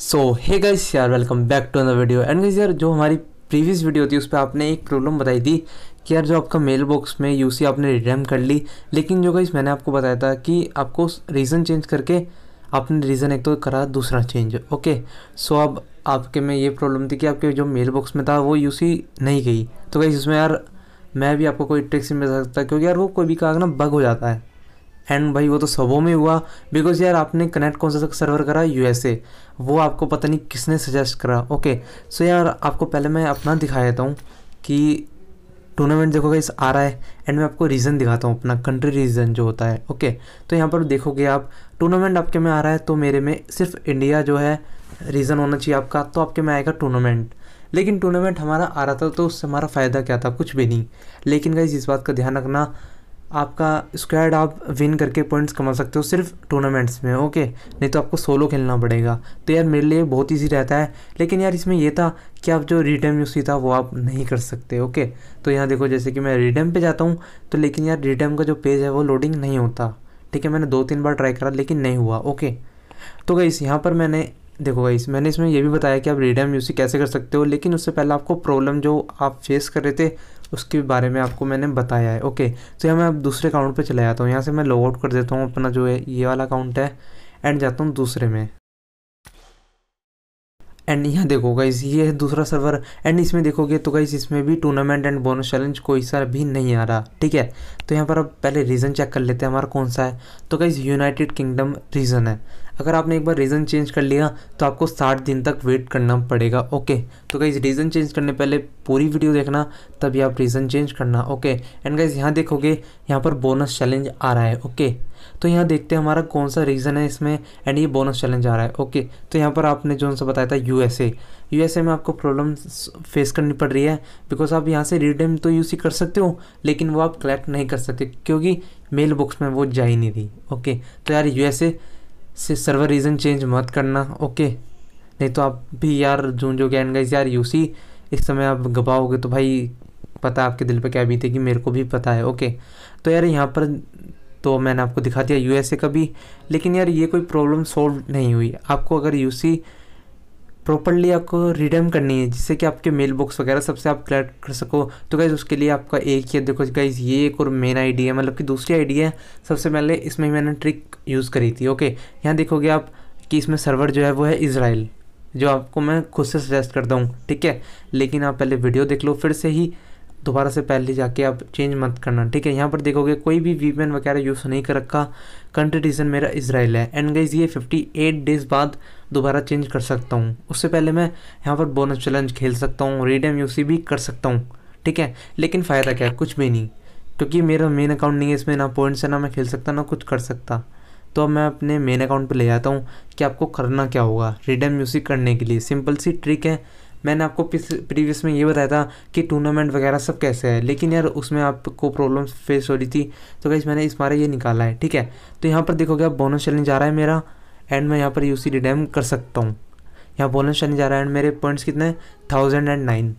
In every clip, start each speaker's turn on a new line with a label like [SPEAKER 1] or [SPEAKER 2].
[SPEAKER 1] सो hey guys यार welcome back to another video and guys यार जो हमारी प्रीवियस वीडियो थी उस पर आपने एक प्रॉब्लम बताई थी कि यार जो आपका मेल बॉक्स में यूसी आपने रिडेम कर ली लेकिन जो गाइस मैंने आपको बताया था कि आपको रीज़न चेंज करके आपने रीज़न एक तो करा दूसरा चेंज ओके सो अब आपके में ये प्रॉब्लम थी कि आपके जो मेल बॉक्स में था वो यूसी नहीं गई तो गाइस इसमें यार मैं भी आपको कोई ट्रिक्स नहीं बता सकता क्योंकि यार वो कोई भी कहा ना बग हो जाता है एंड भाई वो तो सबों में हुआ बिकॉज यार आपने कनेक्ट कौन सा सर्वर करा ए वो आपको पता नहीं किसने सजेस्ट करा ओके सो यार आपको पहले मैं अपना दिखा देता हूँ कि टूर्नामेंट देखोगे इस आ रहा है एंड मैं आपको रीज़न दिखाता हूँ अपना कंट्री रीज़न जो होता है ओके तो यहाँ पर देखोगे आप टूर्नामेंट आपके में आ रहा है तो मेरे में सिर्फ इंडिया जो है रीज़न होना चाहिए आपका तो आपके में आएगा टूर्नामेंट लेकिन टूर्नामेंट हमारा आ रहा था तो उससे हमारा फ़ायदा क्या था कुछ भी नहीं लेकिन गाइज इस बात का ध्यान रखना आपका स्क्वाड आप विन करके पॉइंट्स कमा सकते हो सिर्फ टूर्नामेंट्स में ओके नहीं तो आपको सोलो खेलना पड़ेगा तो यार मेरे लिए बहुत ईजी रहता है लेकिन यार इसमें यह था कि आप जो रिडेम यूसी था वो आप नहीं कर सकते ओके तो यहाँ देखो जैसे कि मैं रिडेम पे जाता हूँ तो लेकिन यार रिडेम का जो पेज है वो लोडिंग नहीं होता ठीक है मैंने दो तीन बार ट्राई करा लेकिन नहीं हुआ ओके तो गई यहाँ पर मैंने देखो गाइस मैंने इसमें यह भी बताया कि आप रेडियम म्यूज़िक कैसे कर सकते हो लेकिन उससे पहले आपको प्रॉब्लम जो आप फेस कर रहे थे उसके बारे में आपको मैंने बताया है ओके तो यहाँ मैं अब दूसरे अकाउंट पे चला जाता हूँ यहाँ से मैं लॉग आउट कर देता हूँ अपना जो है ये वाला अकाउंट है एंड जाता हूँ दूसरे में एंड यहाँ देखो गाइज ये है दूसरा सर्वर एंड इसमें देखोगे तो गाइज इसमें भी टूर्नामेंट एंड बोनस चैलेंज कोई सा भी नहीं आ रहा ठीक है तो यहाँ पर अब पहले रीज़न चेक कर लेते हैं हमारा कौन सा है तो गाइज यूनाइटेड किंगडम रीज़न है अगर आपने एक बार रीज़न चेंज कर लिया तो आपको साठ दिन तक वेट करना पड़ेगा ओके तो गाइज़ रीज़न चेंज करने पहले पूरी वीडियो देखना तभी आप रीज़न चेंज करना ओके एंड गाइज़ यहाँ देखोगे यहाँ पर बोनस चैलेंज आ रहा है ओके तो यहाँ देखते हैं हमारा कौन सा रीज़न है इसमें एंड ये बोनस चैलेंज आ रहा है ओके तो यहाँ पर आपने जो सा बताया था यूएसए यूएसए में आपको प्रॉब्लम फेस करनी पड़ रही है बिकॉज आप यहाँ से रिडीम तो ही कर सकते हो लेकिन वो आप कलेक्ट नहीं कर सकते क्योंकि मेल बॉक्स में वो जा ही नहीं रही ओके तो यार यूएसए से सर्वर रीज़न चेंज मत करना ओके नहीं तो आप भी यार जून जो कैन गाइज यार यूसी इस समय आप गवाओगे तो भाई पता आपके दिल पे क्या कि मेरे को भी पता है ओके तो यार यहाँ पर तो मैंने आपको दिखा दिया यूएसए का भी लेकिन यार ये कोई प्रॉब्लम सॉल्व नहीं हुई आपको अगर यूसी प्रॉपरली आपको रिडम करनी है जिससे कि आपके मेल बॉक्स वगैरह सबसे आप क्लैक्ट कर सको तो गाइज़ उसके लिए आपका एक ही देखो गाइज़ ये एक और मेन आईडी है मतलब कि दूसरी आईडी है सबसे पहले इसमें मैंने ट्रिक यूज़ करी थी ओके यहाँ देखोगे आप कि इसमें सर्वर जो है वो है इसराइल जो आपको मैं खुद से सजेस्ट करता हूँ ठीक है लेकिन आप पहले वीडियो देख लो फिर से ही दोबारा से पहले जाके आप चेंज मत करना ठीक है यहाँ पर देखोगे कोई भी वीपीएन वगैरह यूज़ नहीं कर रखा कंट्री रीजन मेरा इसराइल है एंड गाइज ये 58 डेज़ बाद दोबारा चेंज कर सकता हूँ उससे पहले मैं यहाँ पर बोनस चैलेंज खेल सकता हूँ रेडियम यूसी भी कर सकता हूँ ठीक है लेकिन फ़ायदा क्या है कुछ भी नहीं क्योंकि मेरा मेन अकाउंट नहीं है इसमें ना पॉइंट्स है ना मैं खेल सकता ना कुछ कर सकता तो अब मैं अपने मेन अकाउंट पर ले जाता हूँ कि आपको करना क्या होगा रिडम यूसी करने के लिए सिंपल सी ट्रिक है मैंने आपको प्रीवियस में ये बताया था कि टूर्नामेंट वगैरह सब कैसे है लेकिन यार उसमें आपको प्रॉब्लम फेस हो रही थी तो गाइज मैंने इस बारे ये निकाला है ठीक है तो यहाँ पर देखोगे आप बोनस चलने जा रहा है मेरा एंड मैं यहाँ पर यू सी कर सकता हूँ यहाँ बोनस चलने जा रहा है एंड मेरे पॉइंट्स कितने थाउजेंड एंड नाइन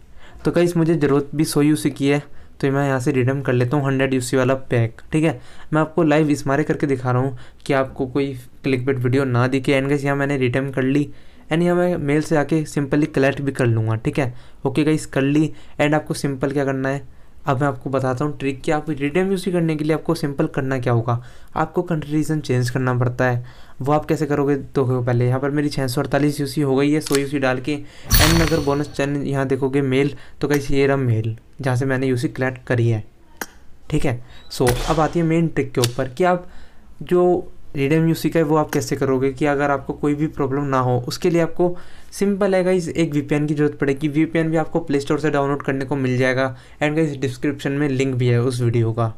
[SPEAKER 1] तो कई मुझे ज़रूरत भी सौ यू सी की है तो मैं यहाँ से रिडम कर लेता हूँ हंड्रेड यू वाला पैक ठीक है मैं आपको लाइव इस मारे करके दिखा रहा हूँ कि आपको कोई क्लिक वीडियो ना दिखे एंड गैस यहाँ मैंने रिटर्न कर ली एंड यहाँ मैं मेल से आके सिंपली कलेक्ट भी कर लूँगा ठीक है ओके गाइस कर ली एंड आपको सिंपल क्या करना है अब मैं आपको बताता हूँ ट्रिक क्या आप रिटर्न यूसी करने के लिए आपको सिंपल करना क्या होगा आपको कंट्री रीजन चेंज करना पड़ता है वो आप कैसे करोगे देखो पहले यहाँ पर मेरी छः सौ अड़तालीस यूसी हो गई है सौ यूसी डाल के एंड अगर बोनस चैन यहाँ देखोगे मेल तो कहीं ये रहा मेल जहाँ से मैंने यूसी कलेक्ट करी है ठीक है सो so, अब आती है मेन ट्रिक के ऊपर कि आप जो रिडम यूसी का है वो आप कैसे करोगे कि अगर आपको कोई भी प्रॉब्लम ना हो उसके लिए आपको सिंपल है गाइज एक वी की जरूरत पड़ेगी वी भी आपको प्ले स्टोर से डाउनलोड करने को मिल जाएगा एंड गाइज डिस्क्रिप्शन में लिंक भी है उस वीडियो का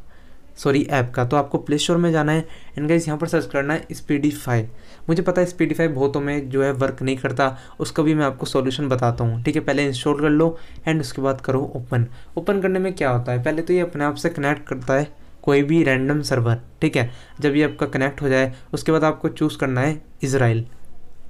[SPEAKER 1] सॉरी ऐप का तो आपको प्ले स्टोर में जाना है एंड गाइज यहाँ पर सर्च करना है स्पीडीफाई मुझे पता है स्पीडीफाई बहुतों में जो है वर्क नहीं करता उसका भी मैं आपको सॉल्यूशन बताता हूँ ठीक है पहले इंस्टॉल कर लो एंड उसके बाद करो ओपन ओपन करने में क्या होता है पहले तो ये अपने आप से कनेक्ट करता है कोई भी रैंडम सर्वर ठीक है जब ये आपका कनेक्ट हो जाए उसके बाद आपको चूज़ करना है इसराइल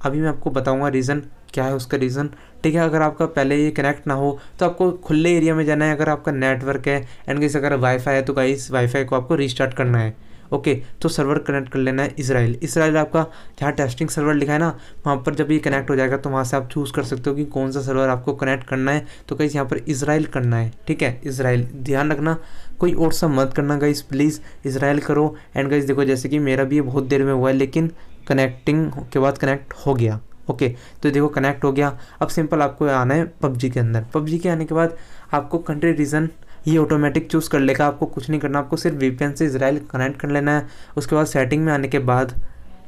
[SPEAKER 1] अभी मैं आपको बताऊंगा रीज़न क्या है उसका रीज़न ठीक है अगर आपका पहले ये कनेक्ट ना हो तो आपको खुले एरिया में जाना है अगर आपका नेटवर्क है एंड गाइस अगर वाईफाई है तो गाइस वाईफाई को आपको रीस्टार्ट करना है ओके तो सर्वर कनेक्ट कर लेना है इसराइल इसराइल आपका जहाँ टेस्टिंग सर्वर लिखा है ना वहाँ पर जब ये कनेक्ट हो जाएगा तो वहाँ से आप चूज़ कर सकते हो कि कौन सा सर्वर आपको कनेक्ट करना है तो कहीं यहाँ पर इसराइल करना है ठीक है इसराइल ध्यान रखना कोई और सा मत करना गाइस प्लीज़ इसराइल करो एंड गाइज देखो जैसे कि मेरा भी ये बहुत देर में हुआ है लेकिन कनेक्टिंग के बाद कनेक्ट हो गया ओके okay, तो देखो कनेक्ट हो गया अब सिंपल आपको आना है पबजी के अंदर पबजी के आने के बाद आपको कंट्री रीजन ये ऑटोमेटिक चूज़ कर लेगा आपको कुछ नहीं करना आपको सिर्फ वीपीएन से इसराइल कनेक्ट कर लेना है उसके बाद सेटिंग में आने के बाद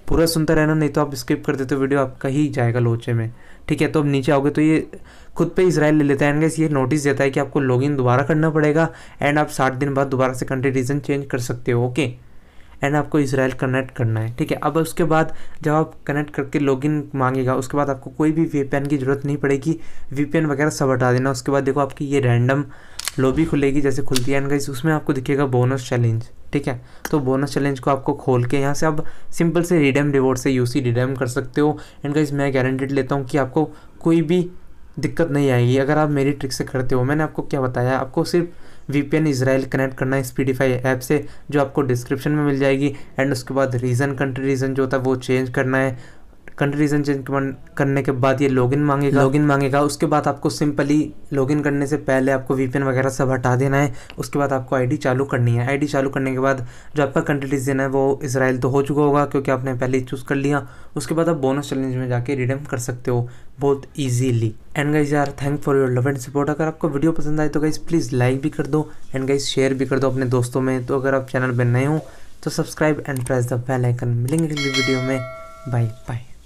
[SPEAKER 1] पूरा सुनता रहना नहीं तो आप स्किप कर देते हो वीडियो आपका ही जाएगा लोचे में ठीक है तो अब नीचे आओगे तो ये खुद पे इसराइल ले लेता है एंड ये नोटिस देता है कि आपको लॉगिन दोबारा करना पड़ेगा एंड आप साठ दिन बाद दोबारा से कंट्री रीजन चेंज कर सकते हो ओके एंड आपको इसराइल कनेक्ट करना है ठीक है अब उसके बाद जब आप कनेक्ट करके लॉगिन मांगेगा उसके बाद आपको कोई भी वीपीएन की ज़रूरत नहीं पड़ेगी वीपीएन वगैरह सब हटा देना उसके बाद देखो आपकी ये रैंडम लॉबी खुलेगी जैसे खुलती है एंड गाइज उसमें आपको दिखेगा बोनस चैलेंज ठीक है तो बोनस चैलेंज को आपको खोल के यहाँ से आप सिंपल से रिडेम रिवॉर्ड से यूसी रिडेम कर सकते हो एंड गाइज मैं गारंटेड लेता हूँ कि आपको कोई भी दिक्कत नहीं आएगी अगर आप मेरी ट्रिक से करते हो मैंने आपको क्या बताया आपको सिर्फ V P N Israel connect करना है स्पीडीफाई ऐप से जो आपको डिस्क्रिप्शन में मिल जाएगी एंड उसके बाद रीज़न कंट्री रीज़न जो होता है वो चेंज करना है कंट्री रीजन चेंज करने के बाद ये लॉगिन मांगेगा लॉगिन मांगेगा उसके बाद आपको सिंपली लॉगिन करने से पहले आपको वीपीएन वगैरह सब हटा देना है उसके बाद आपको आईडी चालू करनी है आईडी चालू करने के बाद जो आपका कंट्री रीजन है वो इसराइल तो हो चुका होगा क्योंकि आपने पहले चूज़ कर लिया उसके बाद आप बोनस चैलेंज में जाके रिडीम कर सकते हो बहुत ईजीली एंड गाइज यार thank for your love and support अगर आपको वीडियो पसंद आए तो गाइज़ प्लीज़ लाइक भी कर दो एंड गाइज शेयर भी कर दो अपने दोस्तों में तो अगर आप चैनल पर नए हो तो subscribe and press the bell icon मिलेंगे अगली वीडियो में बाय बाय